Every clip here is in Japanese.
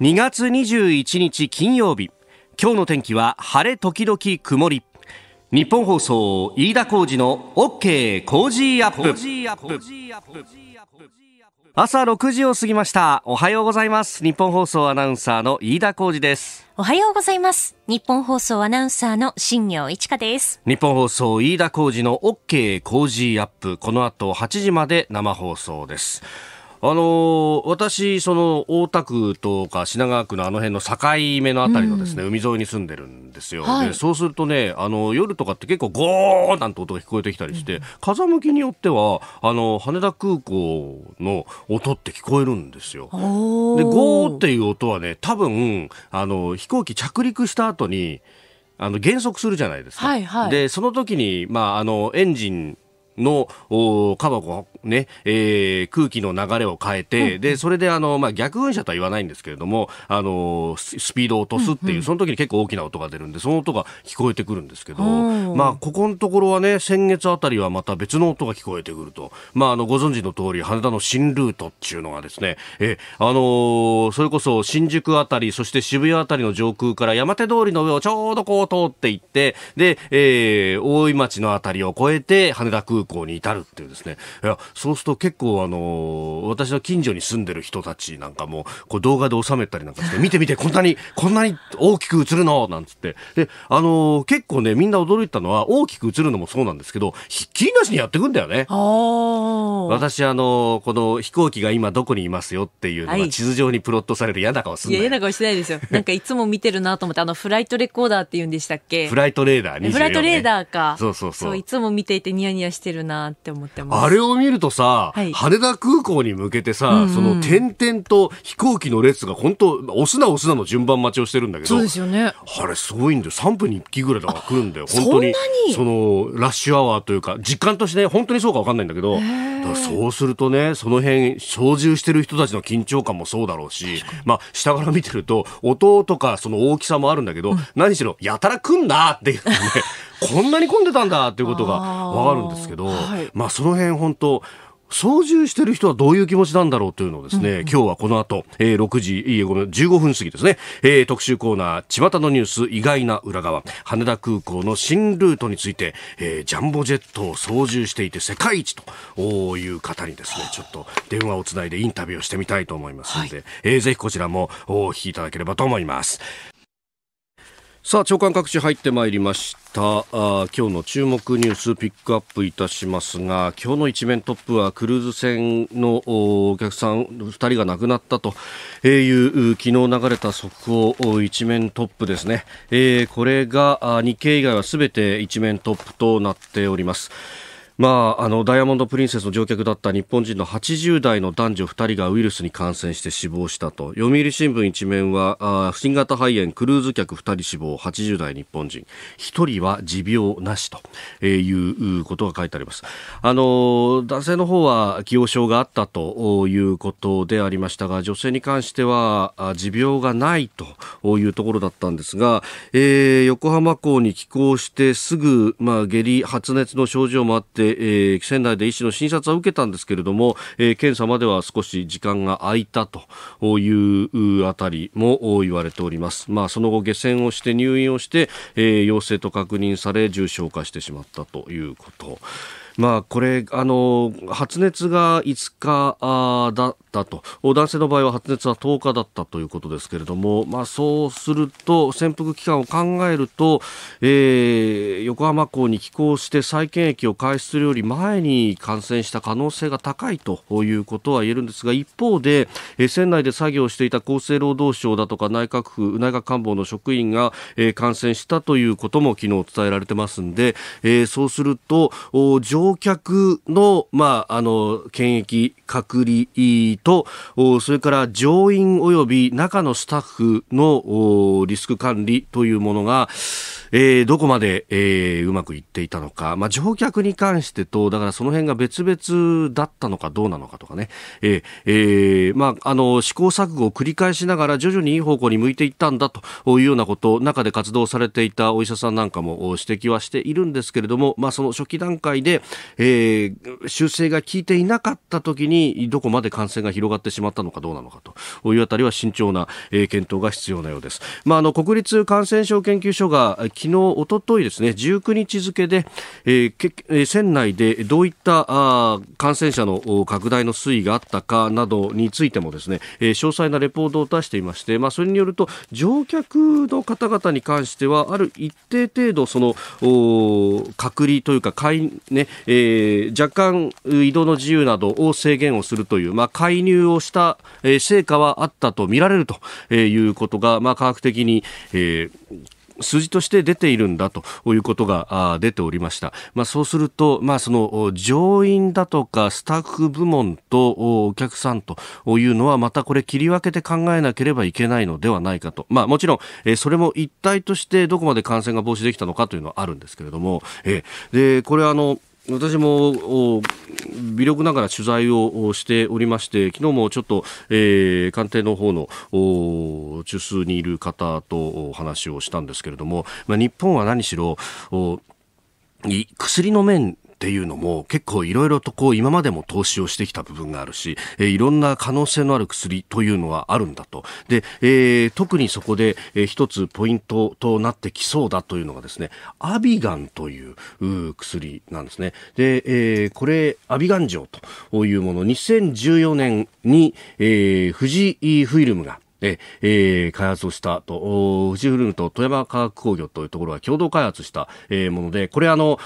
2月21日金曜日今日の天気は晴れ時々曇り日本放送飯田浩二の OK 工事アップ朝6時を過ぎましたおはようございます日本放送アナウンサーの飯田浩二ですおはようございます日本放送アナウンサーの新業一華です日本放送飯田浩二の OK 工事アップこの後8時まで生放送ですあの私、その大田区とか品川区のあの辺の境目のあたりのですね、うん、海沿いに住んでるんですよ、はい、でそうするとねあの夜とかって結構ゴーなんて音が聞こえてきたりして、うん、風向きによってはあの羽田空港の音って聞こえるんですよでゴーっていう音はね多分あの飛行機着陸した後にあの減速するじゃないですか、はいはい、でその時に、まあ、あのエンジンのカバコ、ねえー、空気の流れを変えて、うん、でそれであの、まあ、逆噴射とは言わないんですけれどもあのスピードを落とすっていう、うんうん、その時に結構大きな音が出るんでその音が聞こえてくるんですけど、まあ、ここのところはね先月あたりはまた別の音が聞こえてくると、まあ、あのご存知の通り羽田の新ルートっていうのがですねえ、あのー、それこそ新宿あたりそして渋谷あたりの上空から山手通りの上をちょうどこう通っていってで、えー、大井町のあたりを越えて羽田空港行に至るっていうですねいやそうすると結構あの私の近所に住んでる人たちなんかもこう動画で収めたりなんかして見て見てこんなにこんなに大きく映るのなんつってであの結構ねみんな驚いたのは大きく映るのもそうなんですけどひっきりなしにやってくんだよね私あのこの飛行機が今どこにいますよっていうのが地図上にプロットされる嫌な顔すんな、い、嫌な顔してないですよ なんかいつも見てるなと思ってあのフライトレコーダーって言うんでしたっけフライトレーダー2ね、フライトレーダーかそうそうそういつも見ていてニヤニヤしてるるなって思ってますあれを見るとさ、はい、羽田空港に向けてさ、うんうん、その点々と飛行機の列が本当押すな押すなの順番待ちをしてるんだけどそうですよねあれすごいんだよ3分に1機ぐらいだから来るんだよ本当にそのラッシュアワーというか実感として、ね、本当にそうか分かんないんだけどそうするとねその辺操縦してる人たちの緊張感もそうだろうし、まあ、下から見てると音とかその大きさもあるんだけど、うん、何しろやたら来んなっていうねこんなに混んでたんだっていうことがわかるんですけど、はい、まあその辺本当操縦してる人はどういう気持ちなんだろうというのをですね、うん今日はこの後、えー、6時、いえ、ごめん、15分過ぎですね、えー、特集コーナー、巷のニュース意外な裏側、羽田空港の新ルートについて、えー、ジャンボジェットを操縦していて世界一という方にですね、ちょっと電話をつないでインタビューをしてみたいと思いますので、はい、えー、ぜひこちらもお聞きいただければと思います。さあ長官各地入ってまいりましたあ今日の注目ニュースピックアップいたしますが今日の一面トップはクルーズ船のお客さん2人が亡くなったという昨日流れた速報一面トップですね、えー、これが日経以外はすべて一面トップとなっております。まあ、あのダイヤモンド・プリンセスの乗客だった日本人の80代の男女2人がウイルスに感染して死亡したと読売新聞一面はあ新型肺炎クルーズ客2人死亡80代日本人1人は持病なしと、えー、いうことが書いてありますあの男性の方は気往症があったということでありましたが女性に関してはあ持病がないというところだったんですが、えー、横浜港に寄港してすぐ、まあ、下痢発熱の症状もあってで、えー、仙台で医師の診察は受けたんですけれども、えー、検査までは少し時間が空いたというあたりも言われております。まあ、その後、下船をして入院をして、えー、陽性と確認され、重症化してしまったということ。まあ、これあの、発熱が5日あだったと、男性の場合は発熱は10日だったということですけれども、まあ、そうすると、潜伏期間を考えると、えー、横浜港に寄港して再検疫を開始するより前に感染した可能性が高いということは言えるんですが、一方で、えー、船内で作業していた厚生労働省だとか内閣府、内閣官房の職員が、えー、感染したということも昨日伝えられてますんで、えー、そうすると、上乗客の、まあ、あの、検疫、隔離と、それから乗員及び中のスタッフのリスク管理というものが、えー、どこまで、えー、うまくいっていたのか、まあ、乗客に関してと、だからその辺が別々だったのかどうなのかとかね、えーえー、まあ、あの、試行錯誤を繰り返しながら徐々にいい方向に向いていったんだというようなこと、中で活動されていたお医者さんなんかも指摘はしているんですけれども、まあ、その初期段階で、えー、修正が効いていなかった時にどこまで感染が広がってしまったのかどうなのかというあたりは慎重な、えー、検討が必要なようです。まあ、あの国立感染症研究所が昨日、おとといですね19日付で、えー、船内でどういったあ感染者の拡大の推移があったかなどについてもですね、えー、詳細なレポートを出していまして、まあ、それによると乗客の方々に関してはある一定程度その隔離というか、ねえー、若干移動の自由などを制限をするという、まあ、介入をした、えー、成果はあったと見られるということが、まあ、科学的に、えー数字として出ているんだということが出ておりました。まあ、そうすると、まあ、その上院だとかスタッフ部門とお客さんというのはまたこれ切り分けて考えなければいけないのではないかと。まあ、もちろん、えそれも一体としてどこまで感染が防止できたのかというのはあるんですけれども、えで、これあの、私も微力ながら取材をしておりまして昨日もちょっと、えー、官邸の方の中枢にいる方とお話をしたんですけれども、まあ、日本は何しろ薬の面っていうのも結構いろいろとこう今までも投資をしてきた部分があるし、えー、いろんな可能性のある薬というのはあるんだと。で、えー、特にそこで、えー、一つポイントとなってきそうだというのがですね、アビガンという薬なんですね。で、えー、これ、アビガン錠というもの、2014年に、えー、富士フィルムがええー、開発をしたと、富士フルムと富山化学工業というところが共同開発した、えー、もので、これあの、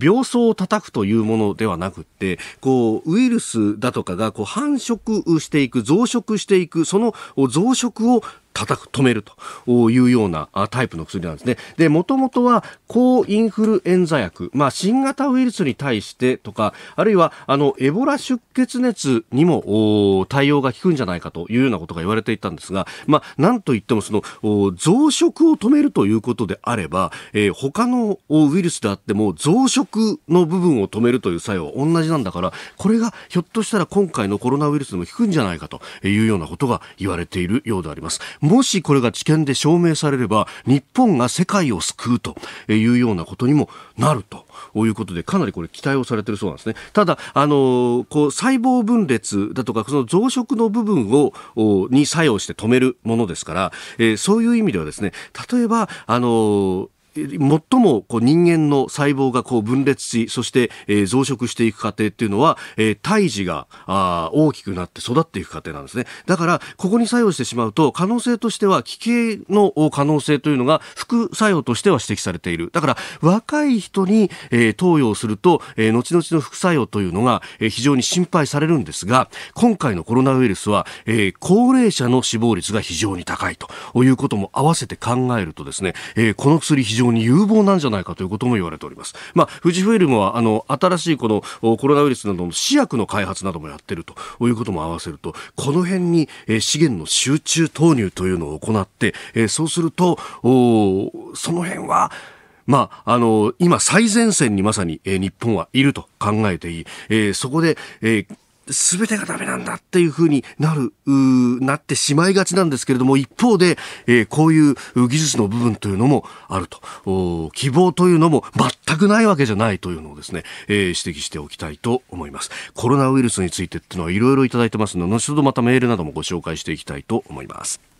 病巣を叩くというものではなくて、こう、ウイルスだとかがこう繁殖していく、増殖していく、その増殖を叩く、止めるというようなタイプの薬なんですね。で、もともとは抗インフルエンザ薬、まあ、新型ウイルスに対してとか、あるいは、あの、エボラ出血熱にも対応が効くんじゃないかというようなことが言われていたんですが、まあ、なんといってもその、増殖を止めるということであれば、えー、他のウイルスであっても増殖の部分を止めるという作用は同じなんだから、これがひょっとしたら今回のコロナウイルスでも効くんじゃないかというようなことが言われているようであります。もしこれが治験で証明されれば日本が世界を救うというようなことにもなるということでかなりこれ期待をされてるそうなんですねただあのこう細胞分裂だとかその増殖の部分をに作用して止めるものですから、えー、そういう意味ではですね例えばあの最もこう人間の細胞がこう分裂し、そして、増殖していく過程っていうのは、胎児が大きくなって育っていく過程なんですね。だから、ここに作用してしまうと、可能性としては、危険の可能性というのが副作用としては指摘されている。だから、若い人に、投与をすると、後々の副作用というのが、非常に心配されるんですが、今回のコロナウイルスは、高齢者の死亡率が非常に高いということも合わせて考えるとですね、この薬非常常に有望なんじゃないかということも言われております。まあ、富士フイルムはあの新しいこのコロナウイルスなどの試薬の開発などもやってるということも合わせると、この辺に、え資源の集中投入というのを行って、えそうすると、おその辺は、まあ、あの、今最前線にまさに、え日本はいると考えていい。えそこで、全てがダメなんだっていうふうになるなってしまいがちなんですけれども一方で、えー、こういう技術の部分というのもあると希望というのも全くないわけじゃないというのをですね、えー、指摘しておきたいと思いますコロナウイルスについてっていうのはいろいろいただいてますので後ほどまたメールなどもご紹介していきたいと思います。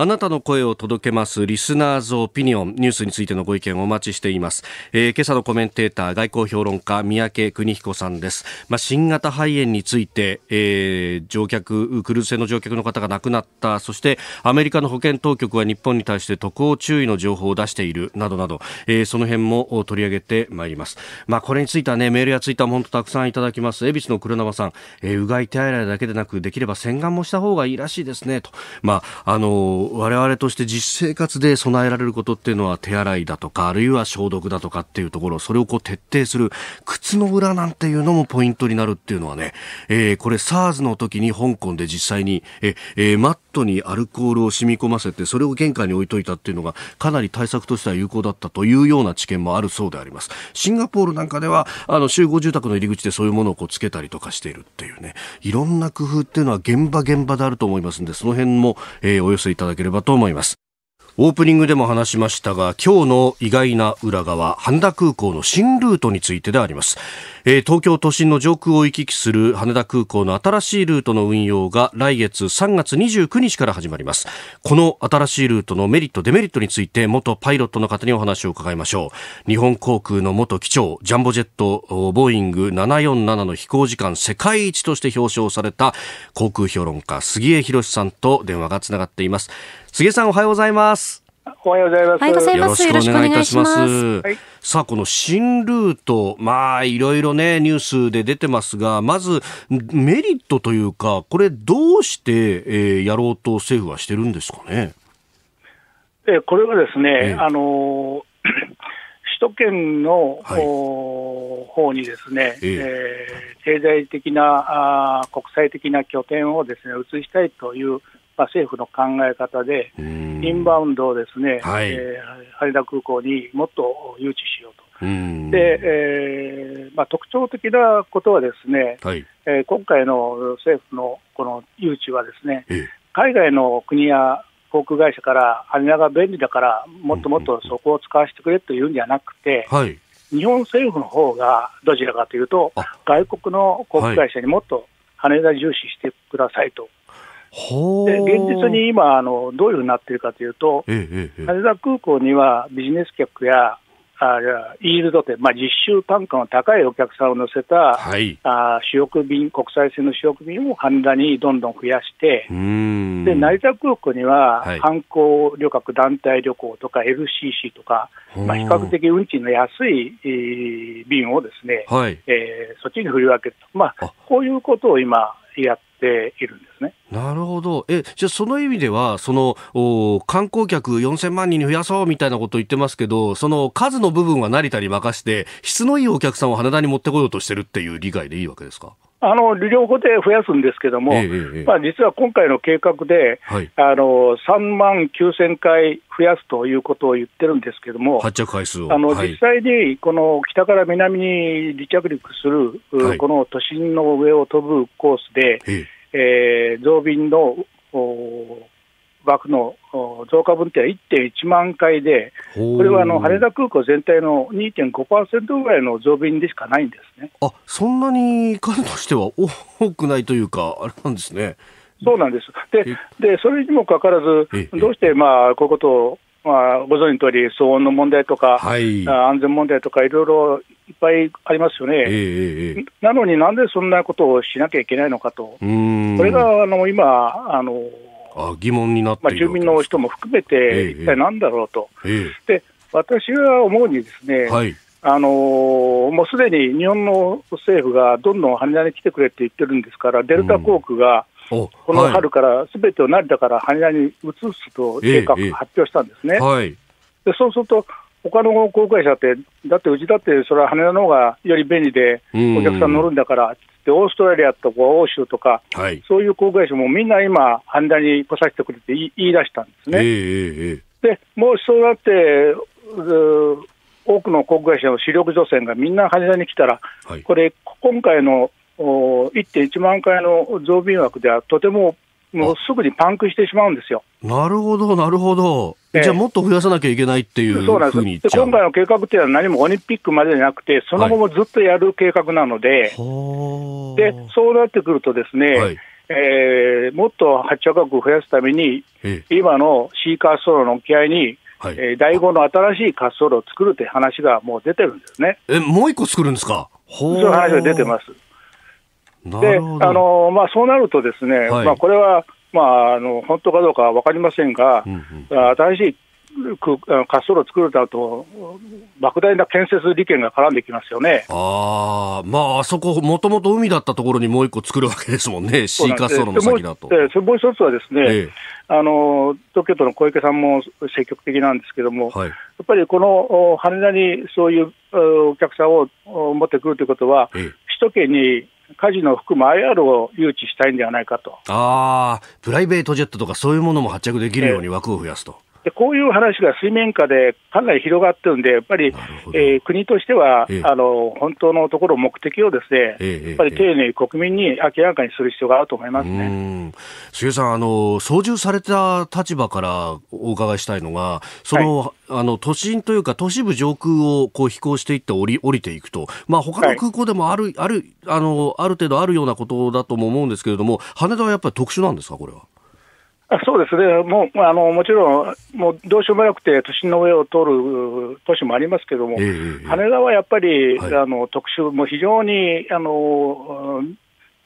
あなたの声を届けますリスナーズオピニオンニュースについてのご意見をお待ちしています、えー、今朝のコメンテーター外交評論家三宅邦彦さんです、まあ、新型肺炎について、えー、乗客クルーズ船の乗客の方が亡くなったそしてアメリカの保健当局は日本に対して渡航注意の情報を出しているなどなど、えー、その辺も取り上げてまいります、まあ、これについてはねメールやツイッターも本当たくさんいただきます恵比寿の黒生さん、えうがい手洗いだけでなくできれば洗顔もした方がいいらしいですねとまああの我々として実生活で備えられることっていうのは手洗いだとかあるいは消毒だとかっていうところそれをこう徹底する靴の裏なんていうのもポイントになるっていうのはね、えー、これ SARS の時に香港で実際にえ、ー、マットにアルコールを染み込ませてそれを玄関に置いといたっていうのがかなり対策としては有効だったというような知見もあるそうでありますシンガポールなんかではあの集合住宅の入り口でそういうものをこうつけたりとかしているっていうねいろんな工夫っていうのは現場現場であると思いますんでその辺も、えー、お寄せいただければと思いますオープニングでも話しましたが今日の意外な裏側半田空港の新ルートについてでありますえー、東京都心の上空を行き来する羽田空港の新しいルートの運用が来月3月29日から始まりますこの新しいルートのメリットデメリットについて元パイロットの方にお話を伺いましょう日本航空の元機長ジャンボジェットボーイング747の飛行時間世界一として表彰された航空評論家杉江博さんと電話がつながっています杉江さんおはようございますおはようございます。おはようございます。よろしくお願いいたします。はい、さあ、この新ルート、まあ、いろいろね、ニュースで出てますが、まず、メリットというか、これ、どうして、えー、やろうと政府はしてるんですかね。えこれはですね、えー、あの 首都圏の、はい、方にですね、えー、えー、経済的なあ、国際的な拠点をですね移したいというまあ、政府の考え方で、インバウンドをですね、はい、えー、羽田空港にもっと誘致しようと。で、えーまあ、特徴的なことはですね、はい、えー、今回の政府のこの誘致はですね、海外の国や航空会社から羽田が便利だからもっともっとそこを使わせてくれというんじゃなくて、はい、日本政府の方がどちらかというと外国の航空会社にもっと羽田重視してくださいとで現実に今あの、どういうふうになっているかというと、羽田空港にはビジネス客や、あイールド店、まあ、実習単価の高いお客さんを乗せた、はい、あ主力便、国際線の主力便を羽田にどんどん増やして、で成田空港には、観光旅客団体旅行とか LCC とか、まあ、比較的運賃の安い、え便をですね、はい、えー、そっちに振り分けると、まあ、こういうことを今、やっているんですね。なるほど。え、じゃあその意味では、その、お観光客4000万人に増やそうみたいなことを言ってますけど、その数の部分は成田に任して、質のいいお客さんを羽田に持ってこようとしてるっていう理解でいいわけですかあの両方で増やすんですけども、えまあ、実は今回の計画で、はい、あの3万9000回増やすということを言ってるんですけども、発着回数をあの、実際にこの北から南に離着陸する、はい、この都心の上を飛ぶコースで、ええー、増便のお爆の増加分っては1.1万回で、これはあの羽田空港全体の2.5%ぐらいの増便でしかないんですねあそんなに数としては多くないというか、あれなんですね。そうなんですででそれにもかかわらず、どうしてまあこういうことを、まあ、ご存じの通り、騒音の問題とか、はい、安全問題とか、いろいろいっぱいありますよね、えー、なのになんでそんなことをしなきゃいけないのかと、これがあの今あの、あ疑問になってまあ、住民の人も含めて、一体なんだろうと、えで私は思うにですね、はい、あのー、もうすでに日本の政府がどんどん羽田に来てくれって言ってるんですから、デルタ航空が、この春からすべてを成田から羽田に移すと計画発表したんですね。えーえーはい、でそうすると他の航空会社って、だってうちだって、それは羽田の方がより便利で、お客さん乗るんだからでオーストラリアとか欧州とか、はい、そういう航空会社もみんな今、羽田に来させてくれって言い言い出したんですね。えーえでもうそうなって多くの航空会社の主力除染がみんな羽田に来たら、はい、これ、今回のお1.1万回の増便枠ではとてももうすぐにパンクしてしまうんですよ。なるほど、なるほど。じゃあもっと増やさなきゃいけないっていううで今回の計画っていうのは何もオリンピックまでじゃなくて、その後もずっとやる計画なので、はい、でそうなってくるとですね、はい、えー、もっと発着額を増やすために、え今のシーカーソロの沖合に、はい、えー、第5の新しい滑走路を作るって話がもう出てるんですね。え、もう一個作るんですかそういう話が出てます。であのまあ、そうなると、ですね、はい、まあ、これは、まあ、あの本当かどうかは分かりませんが、うんうん、新しい滑走路を作るだと、莫大な建設利権が絡んできますよねあ、まあ、あそこ、もともと海だったところにもう一個作るわけですもんね、シ滑走路の先だと。でもう一つはですね、ええ、あの東京都の小池さんも積極的なんですけれども、はい、やっぱりこの羽田にそういうお客さんを持ってくるということは、ええ、首都圏にカジノを含む IR を誘致したいんではないかと。ああ、プライベートジェットとかそういうものも発着できるように枠を増やすと。でこういう話が水面下でかなり広がってるんで、やっぱり、えー、国としては、ええ、あの本当のところ、目的をですね、え、やっぱり丁寧に国民に明らかにする必要があると思いますね杉さんあの、操縦された立場からお伺いしたいのが、そのはい、あの都心というか、都市部上空をこう飛行していって降り降りていくと、まあ他の空港でもあるはい、あるあのある程度あるようなことだとも思うんですけれども、羽田はやっぱり特殊なんですか、これは。あそうですね、もうあのもちろん、もうどうしようもなくて、都心の上を通る都市もありますけども、えー、羽田はやっぱり、はい、あの特殊、も非常にあの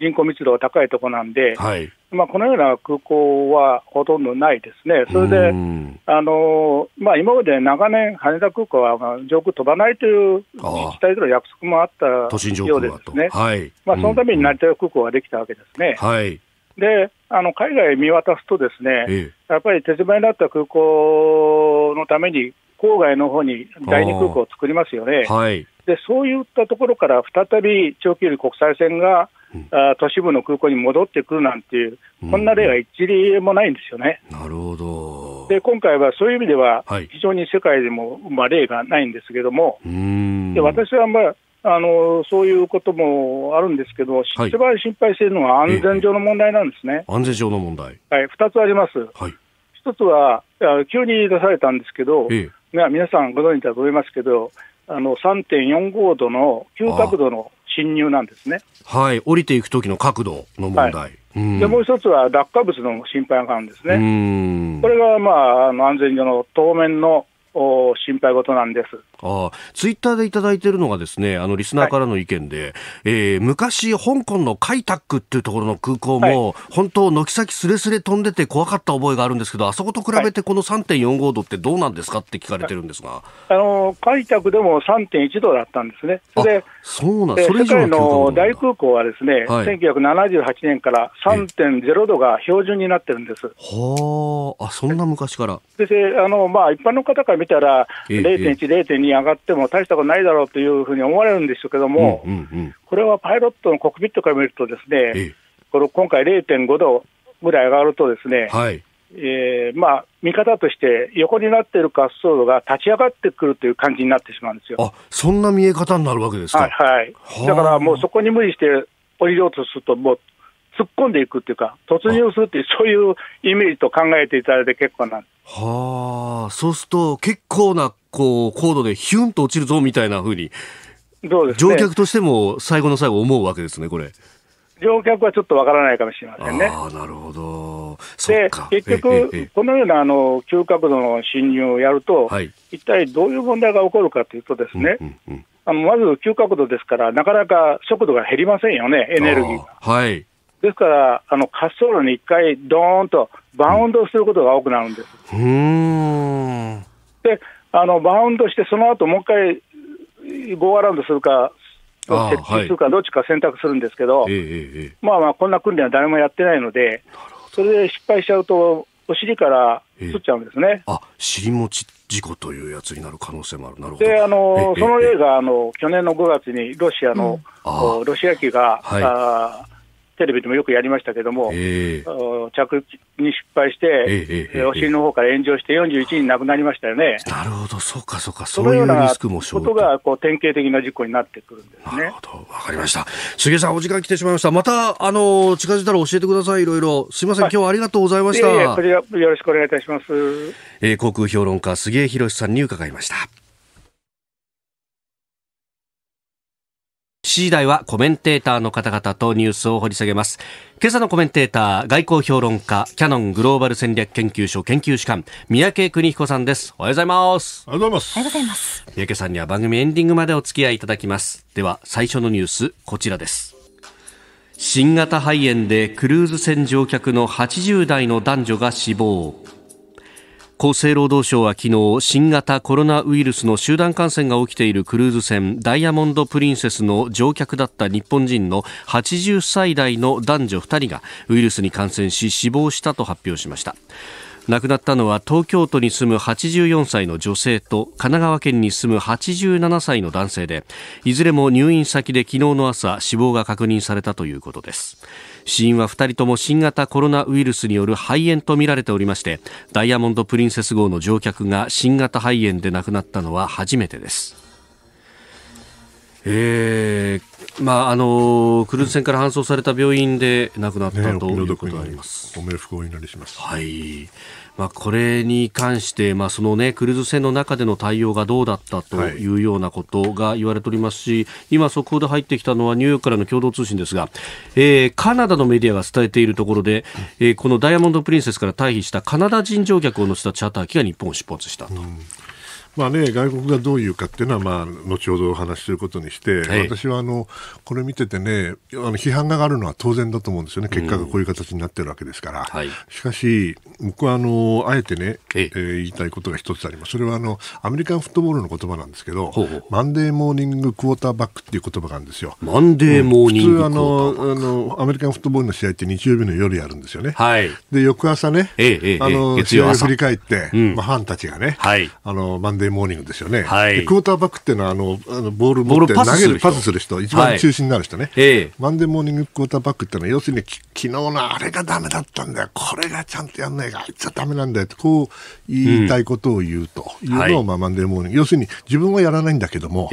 人口密度が高いところなんで、はい、まあ、このような空港はほとんどないですね、それで、あのまあ、今まで長年、羽田空港は上空飛ばないという自治体との約束もあったようですね、はいまあ、そのために成田空港ができたわけですね。うんはいであの海外見渡すと、ですね、ええ、やっぱり手狭になった空港のために、郊外の方に第二空港を作りますよね、はい、でそういったところから再び長距離国際線が、うん、あ都市部の空港に戻ってくるなんていう、こんな例は一例もないんですよね。うん、なるほどで今回はそういう意味では、非常に世界でも、まあ、例がないんですけれども、で私は、まあ、あのそういうこともあるんですけど、一番心配しているのは安全上の問題なんですね。ええ、安全上の問題。はい、二つあります。はい。一つは、急に出されたんですけど、ええ、皆さんご存知だと思いますけど、あの3.45度の急角度の侵入なんですね。はい、降りていく時の角度の問題。はい、うんでもう一つは落下物の心配があるんですね。うんこれが、まあ、あの安全上の当面のお心配事なんです。あツイッターでいただいているのがですねあのリスナーからの意見で、はい、えー、昔、香港のカイタックっていうところの空港も、はい、本当、軒先すれすれ飛んでて怖かった覚えがあるんですけどあそこと比べてこの3.45度ってどうなんですかって聞かれてるんですが、はい、あのカイタックでも3.1度だったんですね。それでそうなんそれ以上の大空港はですね、はい、1978年から3.0度が標準になってるんです。はあ、そんな昔から。であのまあ、一般の方から見たら0.1、0.2、に上がっても大したことないだろうというふうに思われるんですけども、うんうんうん、これはパイロットのコックピットから見ると、ですねこ今回0.5度ぐらい上がると、ですね、はいえーまあ、見方として、横になっている滑走路が立ち上がってくるという感じになってしまうんですよあそんな見え方になるわけですか、はい、はい、だからもうそこに無理して降りようとすると、もう突っ込んでいくっていうか、突入するっていう、そういうイメージと考えていただいて結構なんはあ、そうすると、結構なこう高度でヒュンと落ちるぞみたいなふうに、どうです、ね、乗客としても最後の最後、思うわけですね、これ。乗客はちょっとわからないかもしれませんね。あなるほどで結局、このようなあの急角度の侵入をやると、はい、一体どういう問題が起こるかというとですね、うんうんうん、あのまず急角度ですから、なかなか速度が減りませんよね、エネルギーが。はいですから、あの滑走路に1回、どーンとバウンドすることが多くなるんです。であの、バウンドして、その後もう一回、ゴーアラウンドするか、設置するか、どっちか選択するんですけど、はい、まあまあ、こんな訓練は誰もやってないので、それで失敗しちゃうと、お尻からつっちゃうんですね。あ尻持ち事故というやつになる可能性もある、なるほどであのその例があの去年の5月にロシアの、うん、ロシア機が、はい、あテレビでもよくやりましたけども、えー、着陸に失敗して、えー、お尻の方から炎上して41人亡くなりましたよね。なるほど、そうかそうか、そういうリスクもことがこう典型的な事故になってくるんですね。なるほど、わかりました。杉江さん、お時間来てしまいました。また、あの、近づいたら教えてください、いろいろ。すみません、今日はありがとうございました。えこちらよろしくお願いいたします。えー、航空評論家、杉江博さんに伺いました。7時台はコメンテーターの方々とニュースを掘り下げます。今朝のコメンテーター、外交評論家、キャノングローバル戦略研究所研究主官、三宅邦彦さんです。おはようございます。おはようございます。おはようございます。三宅さんには番組エンディングまでお付き合いいただきます。では、最初のニュース、こちらです。新型肺炎でクルーズ船乗客の80代の男女が死亡。厚生労働省は昨日新型コロナウイルスの集団感染が起きているクルーズ船ダイヤモンド・プリンセスの乗客だった日本人の80歳代の男女2人がウイルスに感染し死亡したと発表しました亡くなったのは東京都に住む84歳の女性と神奈川県に住む87歳の男性でいずれも入院先で昨日の朝死亡が確認されたということです死因は2人とも新型コロナウイルスによる肺炎とみられておりましてダイヤモンド・プリンセス号の乗客が新型肺炎で亡くなったのは初めてです。えーまあ、あのクルーズ船から搬送された病院で亡くなったということがあります。ね、お冥福をお祈りします、はいまあ、これに関して、まあ、そのね、クルーズ船の中での対応がどうだったというようなことが言われておりますし、今、速報で入ってきたのはニューヨークからの共同通信ですが、えー、カナダのメディアが伝えているところで、えー、このダイヤモンド・プリンセスから退避したカナダ人乗客を乗せたチャーター機が日本を出発したと。うんまあね、外国がどういうかっていうのは、まあ、後ほどお話しすることにして、はい、私はあのこれ見ててね、あの批判があるのは当然だと思うんですよね、結果がこういう形になってるわけですから、はい、しかし、僕はあのあえてね、ええー、言いたいことが一つあります、それはあのアメリカンフットボールの言葉なんですけど、ほうほうマンデーモーニングクォーターバックっていう言葉があるんですよ。マンデーモーニング、うん、あのあのアメリカンフットボールの試合って日曜日の夜やるんですよね。はい、で翌朝ね、あの試合を振り返って、うん、まあ、ファンたちがね、はい、あのマンデーデーモーニングですよね、はい、クォーターバックっていうのはあのあのボール持って投げるパスする人、一番中心になる人ね、はい、マンデーモーニングクォーターバックっていうのは、要するにき昨日のあれがだめだったんだよ、これがちゃんとやんないが、あいつはだめなんだよって、こう言いたいことを言うというのを、うん、まあ、マンデーモーニング、要するに自分はやらないんだけども、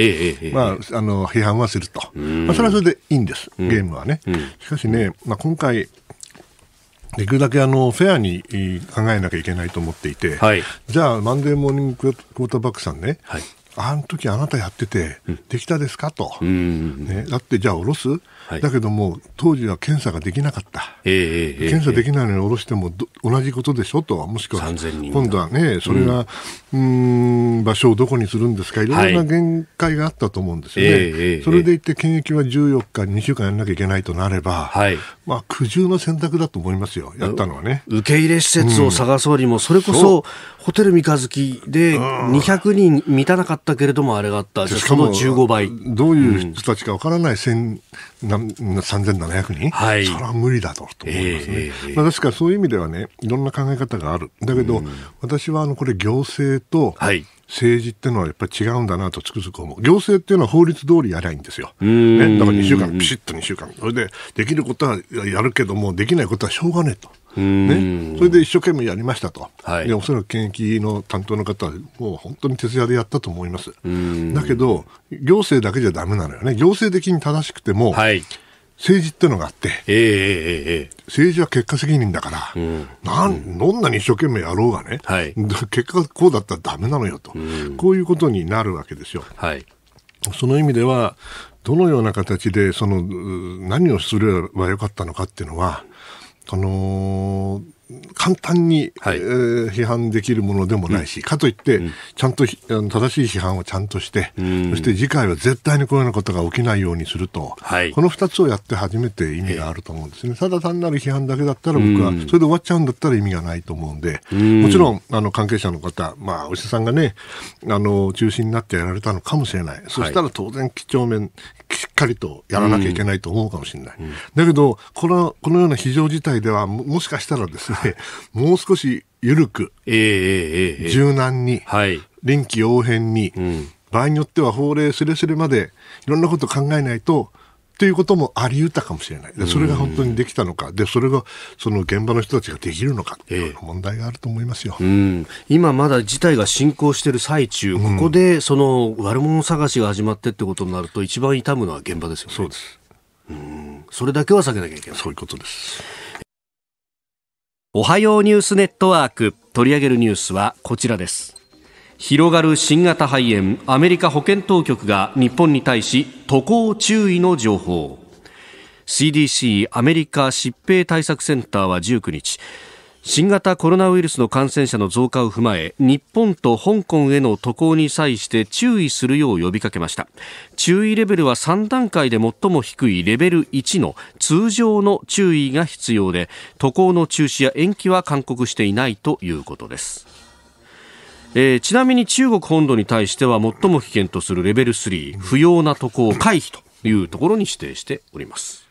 まあ、あの批判はすると、まあ、それはそれでいいんです、ゲームはね。しかしね、まあ、今回できるだけあのフェアに考えなきゃいけないと思っていて、はい、じゃあ、マンデーモーニングクォーターバックさんね、はい、あの時あなたやってて、できたですかと、うん、ね、だってじゃあ、下ろすだけども、当時は検査ができなかった、えー、検査できないのに下ろしても同じことでしょと、もしくは今度はね、それが、うん、場所をどこにするんですか、いろんな限界があったと思うんですよね、はいそれでいって検疫は14日、2週間やらなきゃいけないとなれば、はい、まあ、苦渋の選択だと思いますよ、やったのはね。受け入れ施設を探そうにも、うん、それこそホテル三日月で200人満たなかったけれども、あれがあった、しかも15倍。どういう人たちかわからない、うん3700人、はい、それは無理だと思いますね、えー、まあ、ですからそういう意味ではねいろんな考え方があるだけど、うん、私はあのこれ行政と、政治っていうのはやっぱり違うんだなとつくづく思う。行政っていうのは法律通りやりゃいいんですよ。ね、だから2週間、ピシッと2週間。それで、できることはやるけども、できないことはしょうがねえと。ね、それで一生懸命やりましたと、はい、でおそらく検疫の担当の方は、もう本当に徹夜でやったと思います。だけど、行政だけじゃだめなのよね、行政的に正しくても、はい、政治っていうのがあって、えーえー、政治は結果責任だから、うん、なんどんなに一生懸命やろうがね、はい、結果こうだったらだめなのよと、こういうことになるわけですよ。はい、その意味では、どのような形でその何をすればよかったのかっていうのは、あのー簡単に、はい、えー、批判できるものでもないし、うん、かといって、うん、ちゃんと正しい批判をちゃんとして、うん、そして次回は絶対にこのようなことが起きないようにすると、はい、この2つをやって初めて意味があると思うんですね、ただ単なる批判だけだったら、僕は、それで終わっちゃうんだったら意味がないと思うんで、もちろんあの関係者の方、まあ、お医者さんがねあの、中心になってやられたのかもしれない、そしたら当然、几帳面、しっかりとやらなきゃいけないと思うかもしれない、だけどこの、このような非常事態では、もしかしたらですね、で、もう少し緩く、柔軟に、臨機応変に、場合によっては法令すれすれまでいろんなことを考えないと、っていうこともあり得たかもしれない。それが本当にできたのか、で、それがその現場の人たちができるのか問題があると思いますよ。え今まだ事態が進行している最中、ここでその悪者探しが始まってってことになると、一番痛むのは現場ですよね。そうです。うん、それだけは避けなきゃいけない。そういうことです。おはようニュースネットワーク取り上げるニュースはこちらです広がる新型肺炎アメリカ保健当局が日本に対し渡航注意の情報 CDC アメリカ疾病対策センターは19日新型コロナウイルスの感染者の増加を踏まえ日本と香港への渡航に際して注意するよう呼びかけました注意レベルは3段階で最も低いレベル1の通常の注意が必要で渡航の中止や延期は勧告していないということですえー、ちなみに中国本土に対しては最も危険とするレベル3不要な渡航回避というところに指定しております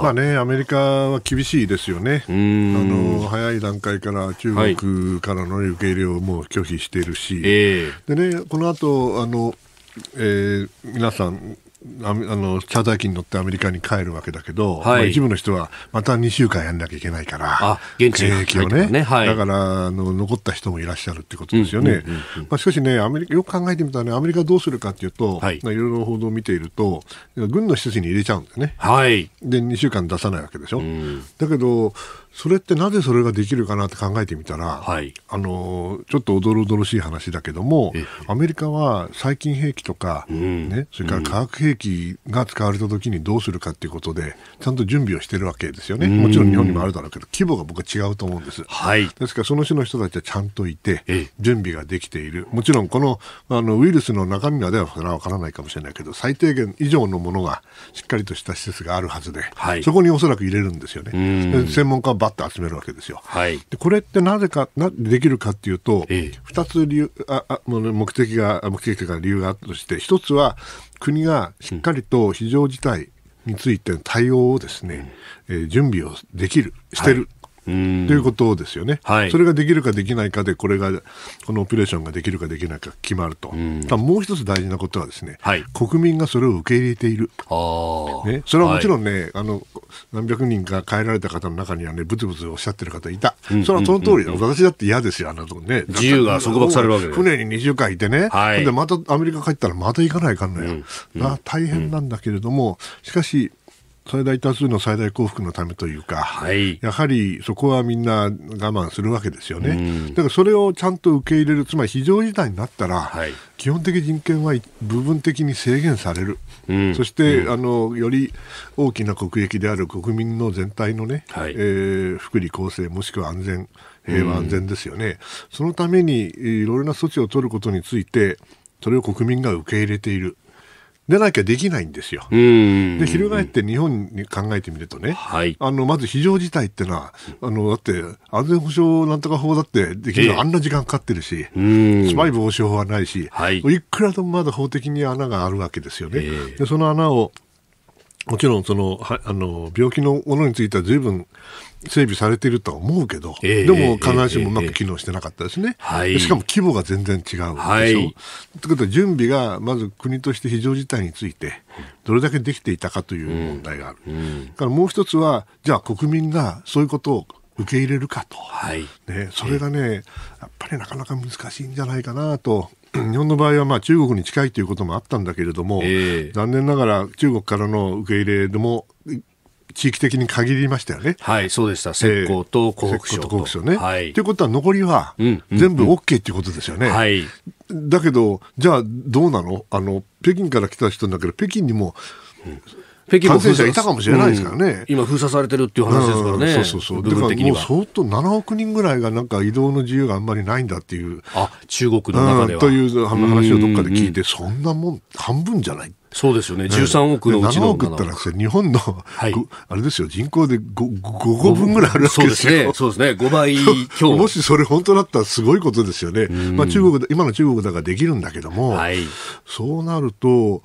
まあね、アメリカは厳しいですよね、あの早い段階から中国からの、受け入れをもう拒否しているし、はい、でね、この後あのえー、皆さんあのチャーに乗ってアメリカに帰るわけだけど、はい、一部の人はまた2週間やんなきゃいけないから現地兵役ね、ねはい、だからあの残った人もいらっしゃるってことですよね、まあ、しかしねアメリカよく考えてみたら、ね、アメリカどうするかっていうと、はい、いろいろ報道を見ていると軍の施設に入れちゃうんだよね、はい、で2週間出さないわけでしょ、うん、だけどそれってなぜそれができるかなって考えてみたら、はい、あのちょっとおどろおどろしい話だけども、アメリカは細菌兵器とか、うん、ね、それから化学兵器が使われた時にどうするかっていうことで、ちゃんと準備をしてるわけですよね、もちろん日本にもあるだろうけど、規模が僕は違うと思うんです、はい、ですからその種の人たちはちゃんといて、準備ができている、もちろんこのあのウイルスの中身まではそれは分からないかもしれないけど、最低限以上のものがしっかりとした施設があるはずで、はい、そこにおそらく入れるんですよね。専門家ばっと集めるわけですよ。はい、でこれってなぜかなできるかっていうと、ええ、2つ理由ああ目的が目的が理由があったとして1つは国がしっかりと非常事態についての対応をですね、うん、えー、準備をできるしてる。はいということですよね、はい、それができるかできないかで、これが、このオペレーションができるかできないか決まると、うもう一つ大事なことは、ですね、はい、国民がそれを受け入れている、ね、それはもちろんね、はい、あの何百人か帰られた方の中にはね、ぶつぶつおっしゃってる方いた、うんそれはその通りだ、私だって嫌ですよ、あのね、自由が束縛されるわけで船に2週間いてね、はい、でまたアメリカ帰ったら、また行かないかんのよ、うんうん、大変なんだけれども、しかし、最大多数の最大幸福のためというか、はい、やはりそこはみんな我慢するわけですよね、うん、だからそれをちゃんと受け入れる、つまり非常事態になったら、はい、基本的人権は部分的に制限される、うん、そして、うん、あのより大きな国益である国民の全体のね、はい、えー、福利厚生、もしくは安全、平和安全ですよね、そのためにいろいろな措置を取ることについて、それを国民が受け入れている、でなきゃできないんですよ。で、翻って日本に考えてみるとね、はい、あの、まず非常事態ってのは、あの、だって、安全保障なんとか法だってできるの、あんな時間かかってるし、スパイ防止法はないし、はい、いくらでもまだ法的に穴があるわけですよね。えー、でその穴をもちろんそのはあの病気のものについては随分整備されているとは思うけど、えー、でも必ずしもうまく機能してなかったですね、えーえー、しかも規模が全然違うでしょ。はい、ということは準備がまず国として非常事態についてどれだけできていたかという問題がある、うんうん、からもう一つはじゃあ国民がそういうことを受け入れるかと、はいね、それがね、やっぱりなかなか難しいんじゃないかなと日本の場合はまあ中国に近いということもあったんだけれども、えー、残念ながら中国からの受け入れでも地域的に限りましたよね。はい、そうでした。石膏と湖北省と。湖省ね。はい。ということは残りは全部 OK っていうことですよね。うんうんうん、はい。だけど、じゃあどうなのあの、北京から来た人だけど、北京にも、うん北京も感染者いたかもしれないですからね、うん、今、封鎖されてるっていう話ですからね、そうそうそう、部もう相当7億人ぐらいがなんか移動の自由があんまりないんだっていう、あ中国の中では、という話をどっかで聞いて、んそんなもん、半分じゃないそうですよね、13億のうちの7億ってら、日本の、はい、あれですよ、人口で 5, 5個分ぐらいあるわけですよ。そうですね、そう、ね、倍強。もしそれ本当だったらすごいことですよね。まあ、中国今の中国だからできるんだけども、はい、そうなると、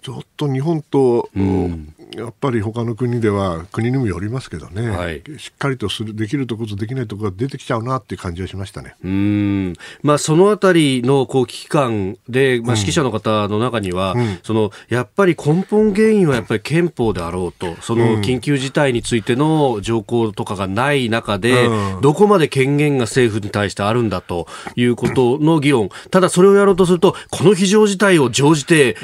ちょっと日本と、うん、やっぱり他の国では国にもよりますけどね、はい、しっかりとするできるところとできないところが出てきちゃうなっていう感じはしましたねうん、まあ、そのあたりのこう危機感で、まあ、指揮者の方の中には、うん、そのやっぱり根本原因はやっぱり憲法であろうとその緊急事態についての条項とかがない中で、うん、どこまで権限が政府に対してあるんだということの議論ただそれをやろうとするとこの非常事態を乗じて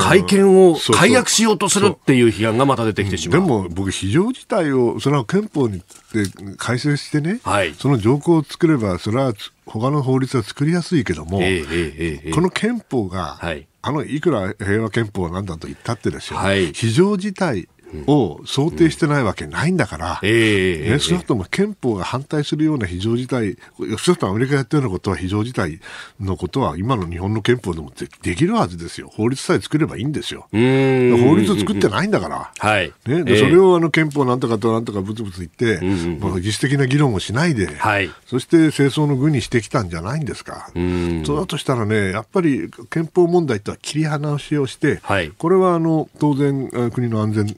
会見権を解約しようとするっていう批判がまた出てきてしまう。でも僕、非常事態を、それは憲法にで改正してね、はい、その条項を作れば、それは他の法律は作りやすいけども、えーえー、この憲法が、はい、あのいくら平和憲法なんだと言ったってですよ、はい、非常事態を想定してないわけないんだから、少なくとも憲法が反対するような非常事態、少なくともアメリカがやってるようなことは非常事態のことは、今の日本の憲法でもできるはずですよ。法律さえ作ればいいんですよ。法律を作ってないんだから。それをあの憲法なんとかとなんとかぶつぶつ言って、まあ、自主的な議論をしないで、はい、そして政争の具にしてきたんじゃないんですか。そうだとしたらね、やっぱり憲法問題とは切り離しをして、はい、これはあの当然国の安全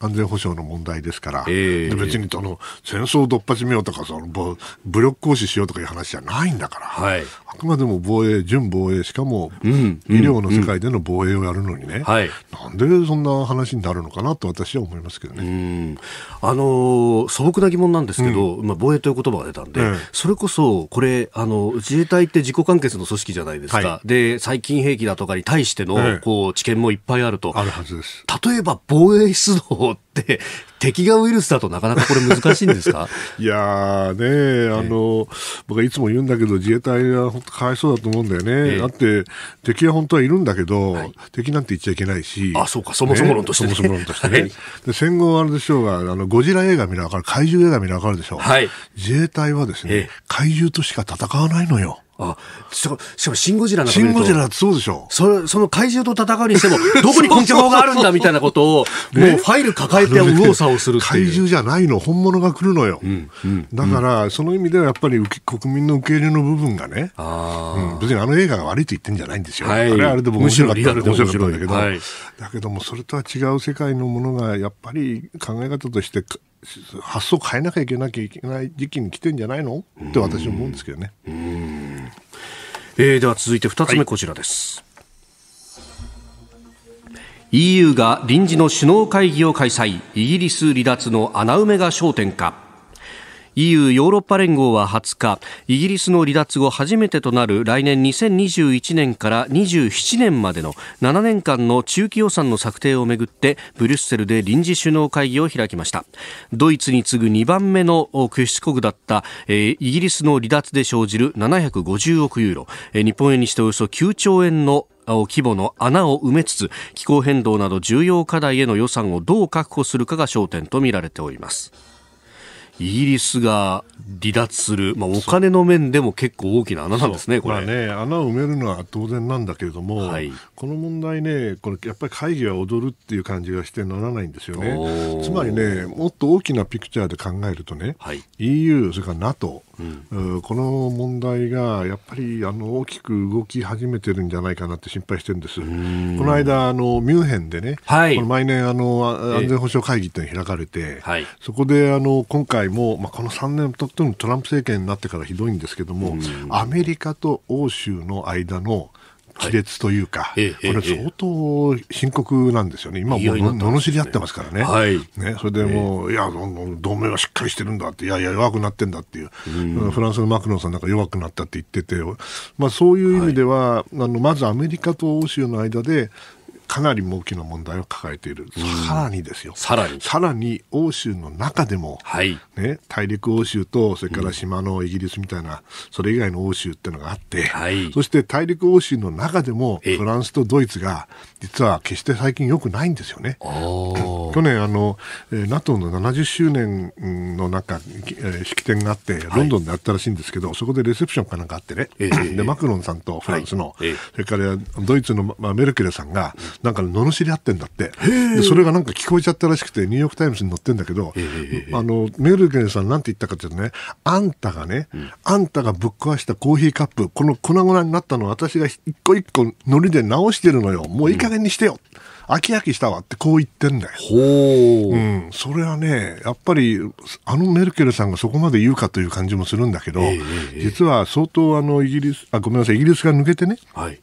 安全保障の問題ですから、えー、別にの戦争を突破しようとかその武力行使しようとかいう話じゃないんだから、はい、あくまでも防衛、準防衛、しかも、うん、医療の世界での防衛をやるのにね、うん、はい、なんでそんな話になるのかなと私は思いますけどね。あのー、素朴な疑問なんですけど、うん、まあ、防衛という言葉が出たんで、うん、それこそこれあの自衛隊って自己完結の組織じゃないですか、はい、で最近兵器だとかに対しての、こう知見もいっぱいあると。あるはずです例えば防衛出動って敵がウイルスだとなかなかこれ難しいんですか いやーねあの、僕はいつも言うんだけど自衛隊は本当かわいそうだと思うんだよね、だって敵は本当はいるんだけど、はい、敵なんて言っちゃいけないしあそうかそもそも論として、ね、そもそも論としてね、はい、で戦後あれでしょうがあのゴジラ映画見なばかる怪獣映画見なばかるでしょう、はい、自衛隊はですね、怪獣としか戦わないのよあしかしかもシン・ゴジラなんシン・ゴジラってそうでしょそその怪獣と戦うにしても どこに根拠法があるんだみたいなことをもうファイル抱えて右往左往するっていう、怪獣じゃないの本物が来るのよ、うんうん、だから、うん、その意味ではやっぱり国民の受け入れの部分がね、うん、別にあの映画が悪いと言ってんじゃないんですよ、はい、あれあれでも面白かった面白かったんだけど、はい、だけどもそれとは違う世界のものがやっぱり考え方として発想変えなきゃいけなきゃいけない時期に来てんじゃないのって私は思うんですけどね。うんえー、では続いて2つ目こちらです、はい、EU が臨時の首脳会議を開催イギリス離脱の穴埋めが焦点か EU ヨーロッパ連合は20日イギリスの離脱後初めてとなる来年2021年から27年までの7年間の中期予算の策定をめぐってブリュッセルで臨時首脳会議を開きましたドイツに次ぐ2番目の拠出国だった、えイギリスの離脱で生じる750億ユーロ、え日本円にしておよそ9兆円の規模の穴を埋めつつ気候変動など重要課題への予算をどう確保するかが焦点とみられております。イギリスが離脱する、まあ、お金の面でも結構大きな穴なんですね、これ、まあね、穴を埋めるのは当然なんだけれども、はい、この問題ね、これやっぱり会議は踊るっていう感じがしてならないんですよね。つまりね、もっと大きなピクチャーで考えるとね、はい、EU、それから NATO、うん、この問題がやっぱりあの大きく動き始めてるんじゃないかなって心配してるんです。この間あのミュンヘンでね、はい、この毎年あの安全保障会議っていうのが開かれて、はい、そこであの今回もまあこの3年とってもトランプ政権になってからひどいんですけども、アメリカと欧州の間の亀裂というか、はい、これ相当深刻なんですよね。今もう、ね、罵り合ってますからね。はい。ね、それでもう、いや、同盟はしっかりしてるんだって、いやいや、弱くなってんだっていう、うん、フランスのマクロンさんなんか弱くなったって言ってて、まあそういう意味では、はい、あのまずアメリカと欧州の間で、かなり大きな問題を抱えている、さらにですよさらにさらに欧州の中でも、はいね、大陸欧州とそれから島のイギリスみたいな、うん、それ以外の欧州っていうのがあって、はい、そして大陸欧州の中でもフランスとドイツが実は決して最近よくないんですよね。去年あの NATO の70周年の中、え式典があってロンドンであったらしいんですけど、はい、そこでレセプションかなんかあってね、えでマクロンさんとフランスの、はい、それからドイツの、まあ、メルケルさんがなんか罵り合ってんだってでそれがなんか聞こえちゃったらしくてニューヨーク・タイムズに載ってんだけどあのメルケルさんなんて言ったかというとねあんたがね、うん、あんたがぶっ壊したコーヒーカップこの粉々になったの私が一個一個のりで直してるのよもういい加減にしてよ、うん飽き飽きしたわってこう言ってんだよ。ほう。うん。それはね、やっぱり、あのメルケルさんがそこまで言うかという感じもするんだけど、えー、実は相当あの、イギリス、あ、ごめんなさい、イギリスが抜けてね、はい、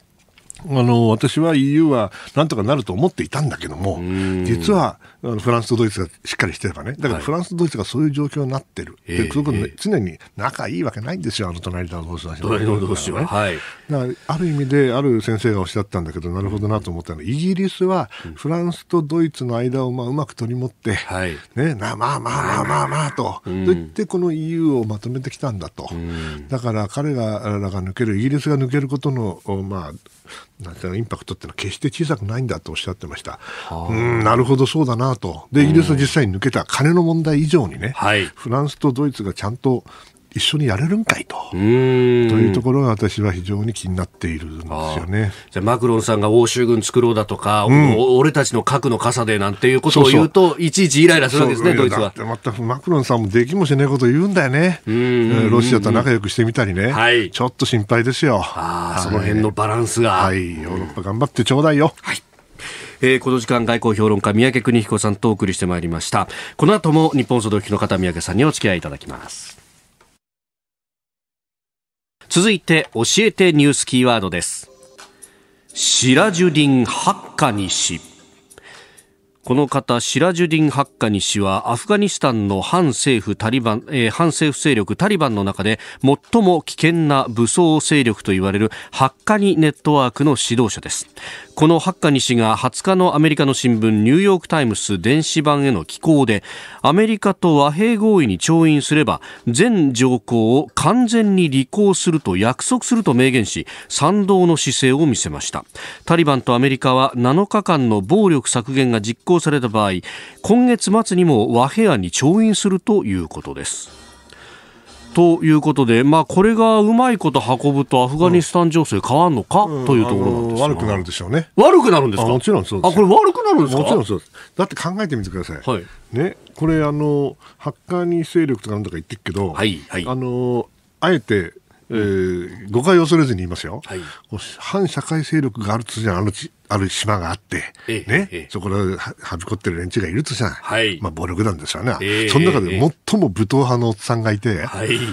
あの私は EU はなんとかなると思っていたんだけども、実はフランスとドイツがしっかりしてればね、だからフランスとドイツがそういう状況になってる、はい、すごく、ね、常に仲いいわけないんですよ、あの隣の同士だし、隣の同士は、はい、だからある意味で、ある先生がおっしゃったんだけど、なるほどなと思ったのは、イギリスはフランスとドイツの間をまあうまく取り持って、はいね、まあまあまあまあまあと、と言って、この EU をまとめてきたんだと、だから彼らが抜ける、イギリスが抜けることの、まあ、なんのインパクトってのは決して小さくないんだとおっしゃってました、うんなるほどそうだなとでイギリスは実際に抜けた金の問題以上にね、はい、フランスとドイツがちゃんと一緒にやれるんかいとというところが私は非常に気になっているんですよねじゃマクロンさんが欧州軍作ろうだとか、うん、俺たちの核の傘でなんていうことを言うといちいちイライラするんですねドイツはまたマクロンさんもできもしないこと言うんだよね、ロシアと仲良くしてみたりね、はい、ちょっと心配ですよその辺のバランスが、はい、ヨーロッパ頑張ってちょうだいよ、はいえー、この時間外交評論家三宅邦彦さんとお送りしてまいりましたこの後も日本総動機の方三宅さんにお付き合いいただきます続いて教えてニュースキーワードです白樹林発火にしこの方シラジュディン・ハッカニ氏はアフガニスタンの反政府タリバン、えー、反政府勢力タリバンの中で最も危険な武装勢力と言われるハッカニネットワークの指導者ですこのハッカニ氏が20日のアメリカの新聞ニューヨーク・タイムス電子版への寄稿でアメリカと和平合意に調印すれば全条項を完全に履行すると約束すると明言し賛同の姿勢を見せましたタリバンとアメリカは7日間の暴力削減が実行行された場合今月末にも和平案に調印するということです。ということで、まあ、これがうまいこと運ぶとアフガニスタン情勢変わるのか、うん、というところなんです、うん、悪くなるでしょうね悪くなるんですかもちろんそうですあこれ悪くなるんですかもちろんそうですだって考えてみてください、はい、ね、これあのハッカーに勢力とかなんとか言ってるけど、はいはい、あのあえてえー、誤解を恐れずに言いますよ、はい、反社会勢力があるとじゃあるある島があって、ええ、ね、え、そこではびこってる連中がいるとじゃん、はい、まあ、暴力団ですよね、その中で最も武闘派のおっさんがいて、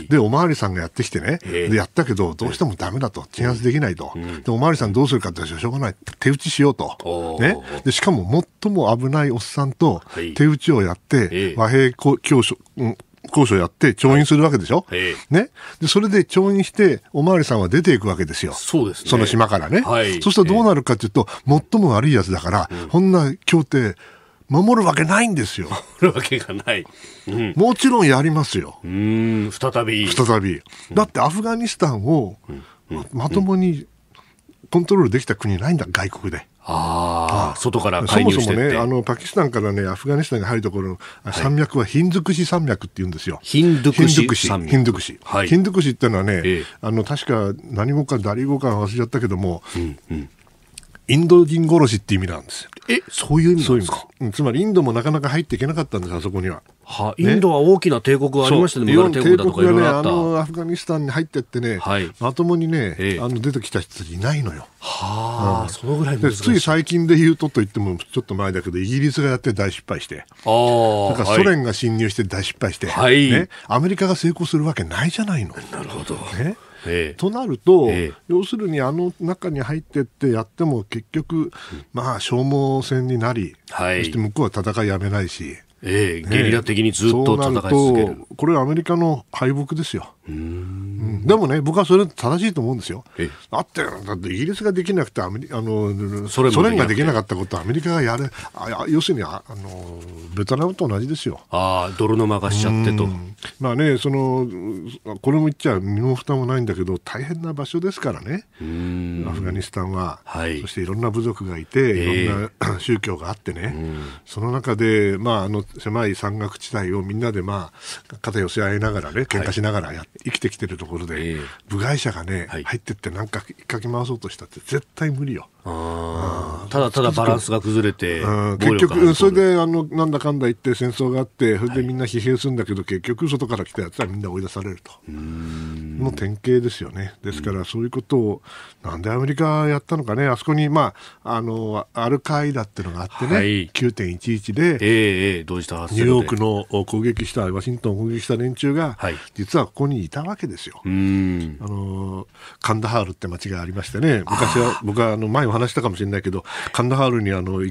でおまわりさんがやってきてね、でやったけど、どうしてもだめだと、鎮圧できないと、でおまわりさんどうするかってしょうがない、手打ちしようと、ね、でしかも最も危ないおっさんと手打ちをやって、和平交渉、うん交渉やって調印するわけでしょ、はい、ね。で、それで調印して、おまわりさんは出ていくわけですよ。そうです、ね、その島からね。はい。そしたらどうなるかというと、最も悪いやつだから、こ、うん、んな協定、守るわけないんですよ。守るわけがない。うん、もちろんやりますよ。うん、再び。再び。だってアフガニスタンをまともにコントロールできた国ないんだ、外国で。ああ、外から介入してそもそもね、あの、パキスタンからね、アフガニスタンに入るところの山脈はヒンドゥクシ山脈って言うんですよ。ヒンドゥクシヒンドゥクシ。ヒンドゥクシってのはね、あの、確か何語か誰語か忘れちゃったけども、うんうんインド人殺しって意味なんですよ。え、そういう意味なんですかつまりインドもなかなか入っていけなかったんです、あそこには。はインドは大きな帝国がありましたね、帝国だね、あのアフガニスタンに入ってってね、まともにね、あの出てきた人たちいないのよ。はあ、そのぐらいい。つい最近で言うとと言ってもちょっと前だけど、イギリスがやって大失敗して、あだからソ連が侵入して大失敗して、はいね、アメリカが成功するわけないじゃないの。なるほど。ねええとなると、ええ、要するにあの中に入ってってやっても結局、まあ、消耗戦になり、はい、そして向こうは戦いやめないし、ええ、ゲリラ的にずっと戦い続ける、そうなるとこれはアメリカの敗北ですよ。うん、でもね、僕はそれ正しいと思うんですよ。だって、だってイギリスができなくてアメリあのソ連ができなかったことアメリカがやる、あ要するにああのベトナムと同じですよ。ああ、泥沼がしちゃってと。まあね、そのこれも言っちゃ身も蓋もないんだけど、大変な場所ですからね、アフガニスタンは、はい、そしていろんな部族がいて、いろんな 宗教があってね、その中で、まあ、あの狭い山岳地帯をみんなで、まあ、肩寄せ合いながらね、喧嘩しながらやって、はい生きてきてるところで、部外者がね、入ってってなんか引っかき回そうとしたって絶対無理よ。ただただバランスが崩れて、結局、それであのなんだかんだ言って戦争があって、それでみんな疲弊するんだけど、結局、外から来たやつはみんな追い出されると、の典型ですよね、ですからそういうことを、なんでアメリカやったのかね、あそこに、まあ、あのアルカイダっていうのがあってね、はい、9.11で、えー、どうしたニューヨークの攻撃した、ワシントンを攻撃した連中が、実はここにいたわけですよ。あのカンダハールって街がありましてね、昔は僕はあの前話したかもしれないけど、カンダハールにあの、え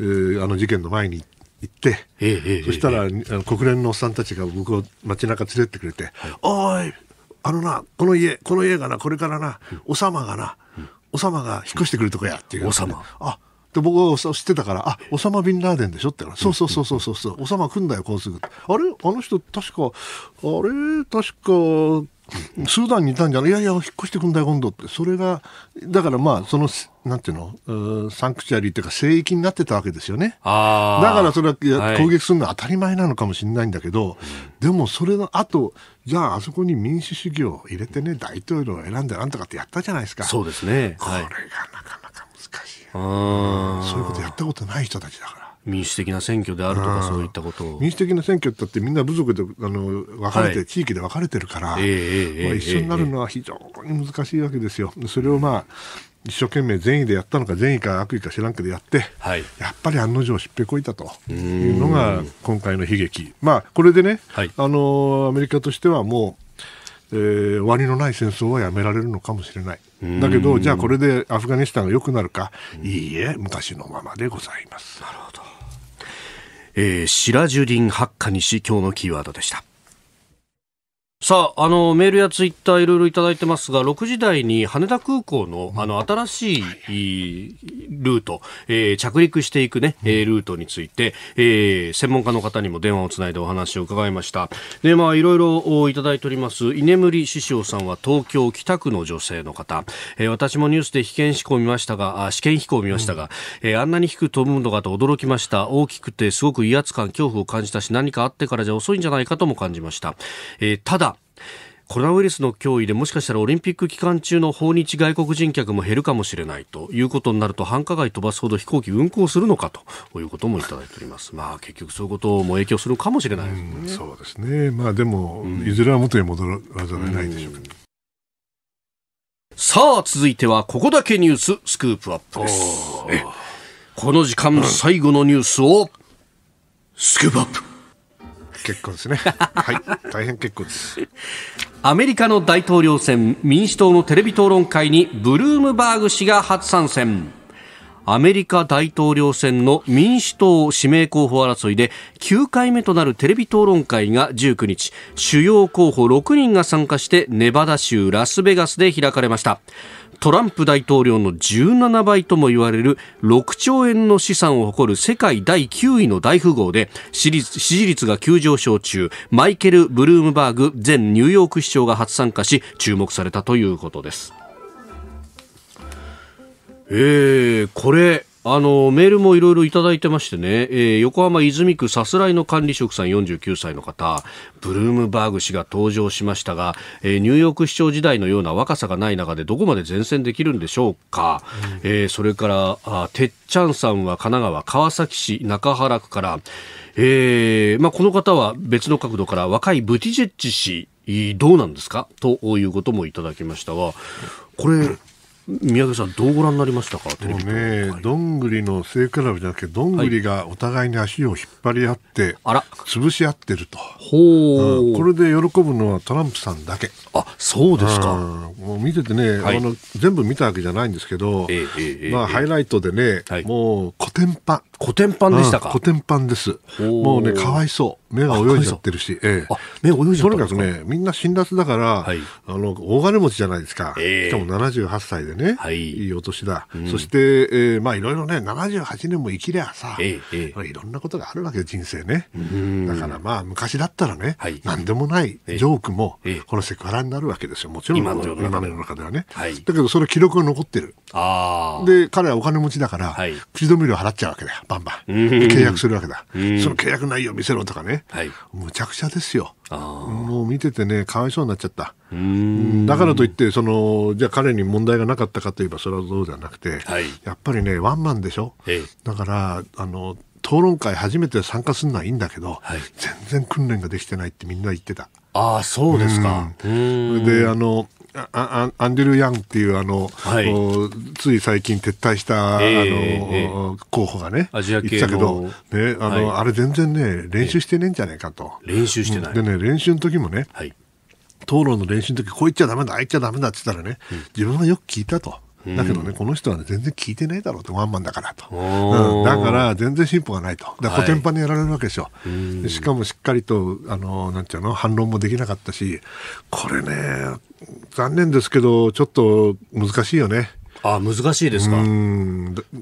ー、あの事件の前に行って、ええ、そしたら、ええ、国連のおっさんたちが僕を街中連れてくれて、はい、おい、あのな、この家、この家がな、これからな、うん、おさまがな、うん、おさまが引っ越してくるとこやっていう、おさま。あで僕は知ってたから「あオサマ・ビン・ラーデンでしょ」って言ったら「そうそうそうそうそうオサマ来んだよこうすぐ」あれあの人確かあれ確かスーダンにいたんじゃないいやいや、引っ越してくんだよ、今度って。それが、だからまあ、その、なんていうのサンクチュアリーというか、聖域になってたわけですよね。だからそれは、はい、攻撃するのは当たり前なのかもしれないんだけど、でもそれの後、じゃああそこに民主主義を入れてね、大統領を選んでなんとかってやったじゃないですか。そうですね。これがなそういうことやったことない人たちだから。民主的な選挙であるとか、そういったことを民主的な選挙だってみんな部族であの分かれて、はい、地域で分かれてるから、えー、まあ、一緒になるのは非常に難しいわけですよ。それをまあ一生懸命善意でやったのか善意か悪意か知らんけどやって、はい、やっぱり案の定しっぺこいたというのが今回の悲劇、まあ、これでね、はい、あのアメリカとしてはもえー、終わりのない戦争はやめられるのかもしれない。だけど、じゃあこれでアフガニスタンが良くなるか、いいえ、昔のままでございます。なるほど。えー、白樹林発火にし、今日のキーワードでした。さあ、あの、メールやツイッターいろいろいただいてますが、6時台に羽田空港の、あの、新しいルート、えー、着陸していくね、えー、ルートについて、えー、専門家の方にも電話をつないでお話を伺いました。で、まあ、いろいろいただいております、居眠り師匠さんは東京北区の女性の方、えー、私もニュースで飛行見ましたが、あ試験飛行を見ましたが、うん、えー、あんなに低く飛ぶのかと驚きました。大きくてすごく威圧感、恐怖を感じたし、何かあってからじゃ遅いんじゃないかとも感じました。えー、ただ、コロナウイルスの脅威でもしかしたらオリンピック期間中の訪日外国人客も減るかもしれないということになると繁華街飛ばすほど飛行機運航するのかということもいただいております。まあ結局そういうことも影響するかもしれない、ね、そうですね。まあでも、うん、いずれは元に戻らざるを得ないでしょう、うさあ続いてはここだけニューススクープアップです。この時間最後のニュースをスクープアップ。結構ですね。はい。大変結構です。アメリカの大統領選、民主党のテレビ討論会にブルームバーグ氏が初参戦。アメリカ大統領選の民主党指名候補争いで9回目となるテレビ討論会が19日、主要候補6人が参加してネバダ州ラスベガスで開かれました。トランプ大統領の17倍とも言われる6兆円の資産を誇る世界第9位の大富豪で支持率が急上昇中マイケル・ブルームバーグ前ニューヨーク市長が初参加し注目されたということです。えー、これあのメールもいろいろいただいてましてね、えー、横浜泉区さすらいの管理職さん49歳の方ブルームバーグ氏が登場しましたが、えー、ニューヨーク市長時代のような若さがない中でどこまで前線できるんでしょうか、うん、えー、それからあてっちゃんさんは神奈川川崎市中原区から、えーまあ、この方は別の角度から若いブティジェッチ氏どうなんですかということもいただきましたがこれ、宮崎さん、どうご覧になりましたか、もうね、どんぐりの背比べじゃなくて、どんぐりがお互いに足を引っ張り合って、はい、潰し合ってると、うん、これで喜ぶのはトランプさんだけ。あそうですか、うん、もう見ててね、はい、あの、全部見たわけじゃないんですけど、えーえー、まあ、ハイライトでね、もう、コテンパ、古典版でしたか、うん、古典版ですもうねかわいそう目が泳いじゃってるし、ええ、目泳いじゃったとにかくねみんな辛辣だから、はい、あの大金持ちじゃないですか、えー、しかも78歳でね、はい、いいお年だ、うん、そして、えー、まあいろいろね78年も生きりゃさ、えー、えー、いろんなことがあるわけ人生ね、だからまあ昔だったらね、はい、何でもないジョークも、えー、このセクハラになるわけですよもちろん今の中ではね、はい、だけどそれ記録が残ってるで彼はお金持ちだから、口止め料払っちゃうわけだよバンバン、契約するわけだ、その契約内容見せろとかね、はい、むちゃくちゃですよ、もう見ててね、かわいそうになっちゃった、だからといってその、じゃあ彼に問題がなかったかといえば、それはそうじゃなくて、はい、やっぱりね、ワンマンでしょ、ええ、だからあの、討論会初めて参加するのはいいんだけど、はい、全然訓練ができてないってみんな言ってた。ああそうですか。であのアンデル・ヤンっていうあの、はい、つい最近撤退した、えー、あの、えー、候補がね、アジア系の言ってたけど、ねあの、はい、あれ全然ね、練習してねえんじゃないかと。練習してない。でね、練習の時もね、はい、討論の練習の時、こう言っちゃだめだ、ああ言っちゃだめだって言ったらね、うん、自分がよく聞いたと。だけどね、この人は、ね、全然聞いてないだろうと、ワンマンだからと、うん、だから全然進歩がないと、だ古典版にやられるわけでしょ、はい、しかもしっかりとあのなんちゃうの反論もできなかったし、これね、残念ですけど、ちょっと難しいよね。あ難しいですか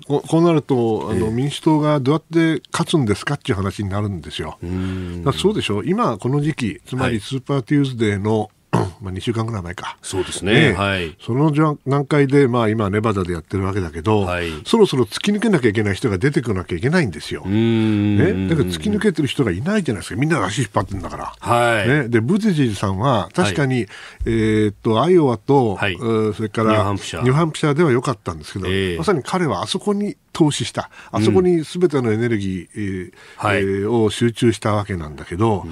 こうなるとあの、民主党がどうやって勝つんですかっていう話になるんですよ。うそうでしょ今この時期つまりスーパーティーズデーの、はい まあ2週間ぐらい前か。そうですね。ねはい、その段階で、まあ今ネバダでやってるわけだけど、はい、そろそろ突き抜けなきゃいけない人が出てこなきゃいけないんですよ。うん。ね、だから突き抜けてる人がいないじゃないですか。みんな足引っ張ってるんだから。はい、ね、で、ブティジーさんは確かに、はい、えっと、アイオワと、はい、それからニューハンプシャーでは良かったんですけど、えー、まさに彼はあそこに投資した、あそこにすべてのエネルギー、えを集中したわけなんだけど、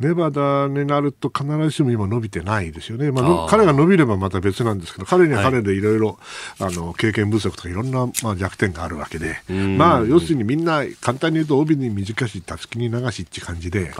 ネバダになると必ずしも今伸びてないですよね、まあ、あ彼が伸びればまた別なんですけど、彼には彼でいろいろ経験不足とかいろんな、まあ、弱点があるわけで、まあ、要するにみんな簡単に言うと帯に短し、たすきに流しって感じで、ね、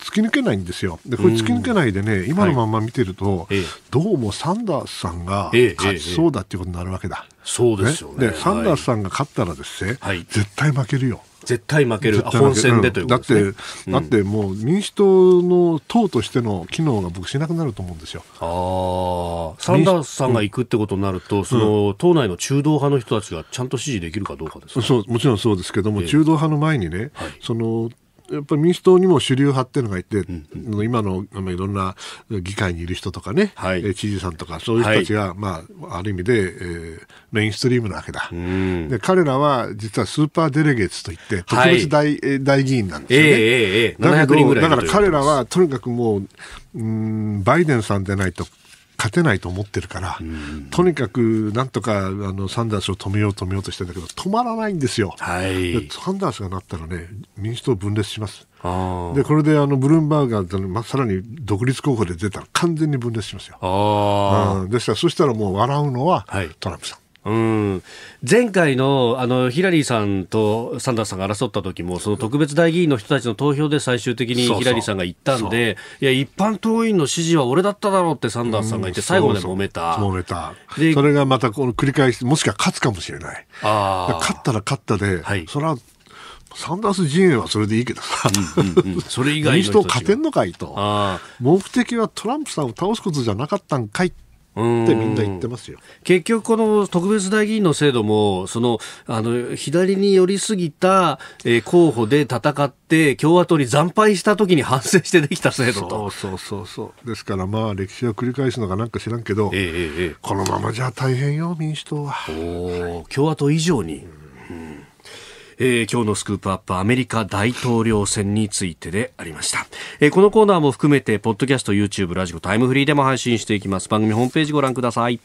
突き抜けないんですよ。で、これ突き抜けないでね、今のまま見てると、はい、どうもサンダースさんが勝ちそうだっていうことになるわけだ。そうですよね。ねサンダースさんが勝ったらですね、はい、絶対負けるよ。絶対負ける、本戦でというだって、だってもう民主党の党としての機能が僕、しなくなると思うんですよあサンダースさんが行くってことになると、うん、その党内の中道派の人たちがちゃんと支持できるかどうかです、ね、そうもちろんそうですけども、えー、中道派の前にね、はい、そのやっぱり民主党にも主流派っていうのがいて、うんうん、今のいろんな議会にいる人とかね、はい、知事さんとか、そういう人たちが、はい、まあ、ある意味で、えー、メインストリームなわけだ、うん、で。彼らは実はスーパーデレゲーツといって、特別大,、はい、大議員なんですよね。だだから彼らはとにかくもう、うん、バイデンさんでないと勝てないと思ってるから、うん、とにかくなんとかあのサンダースを止めよう止めようとしてんだけど止まらないんですよ、はい、サンダースがなったらね民主党分裂しますでこれであのブルームバーガーまあ、さらに独立候補で出たら完全に分裂しますよあ、うん、ですからそしたらもう笑うのはトランプさん、はいうん、前回のあのヒラリーさんとサンダースさんが争った時も、その特別代議員の人たちの投票で最終的にヒラリーさんが言ったんで、いや、一般党員の支持は俺だっただろうってサンダースさんが言って、最後まで揉めた。そうそう揉めたそれがまたこの繰り返しもしくは勝つかもしれない。あ勝ったら勝ったで、はい、それはサンダース陣営はそれでいいけどさ、うんうんうん、それ以外の人 民主党勝てんのかいと、目的はトランプさんを倒すことじゃなかったんかいっってみんな言ってますよ結局、この特別代議員の制度もそのあの左に寄りすぎた、えー、候補で戦って共和党に惨敗した時に反省してできた制度とそうそうそうですから、まあ、歴史を繰り返すのかなんか知らんけど、えーえー、このままじゃ大変よ、民主党は。お共和党以上に、うんえー、今日のスクープアップアメリカ大統領選についてでありました、えー、このコーナーも含めてポッドキャスト YouTube ラジオタイムフリーでも配信していきます番組ホームページご覧ください